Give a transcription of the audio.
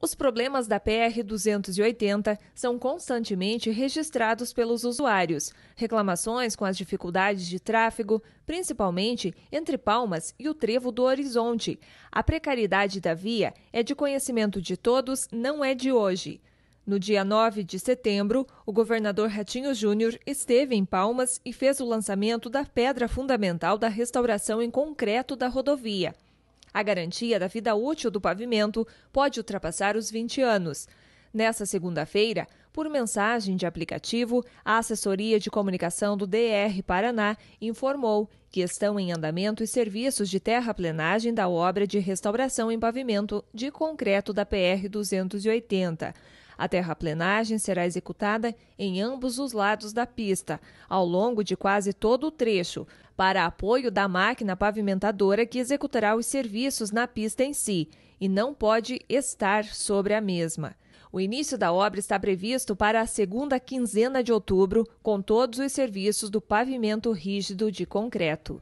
Os problemas da PR-280 são constantemente registrados pelos usuários. Reclamações com as dificuldades de tráfego, principalmente entre Palmas e o Trevo do Horizonte. A precariedade da via é de conhecimento de todos, não é de hoje. No dia 9 de setembro, o governador Ratinho Júnior esteve em Palmas e fez o lançamento da pedra fundamental da restauração em concreto da rodovia. A garantia da vida útil do pavimento pode ultrapassar os 20 anos. Nessa segunda-feira, por mensagem de aplicativo, a assessoria de comunicação do DR Paraná informou que estão em andamento os serviços de terraplenagem da obra de restauração em pavimento de concreto da PR 280. A terraplenagem será executada em ambos os lados da pista, ao longo de quase todo o trecho, para apoio da máquina pavimentadora que executará os serviços na pista em si e não pode estar sobre a mesma. O início da obra está previsto para a segunda quinzena de outubro, com todos os serviços do pavimento rígido de concreto.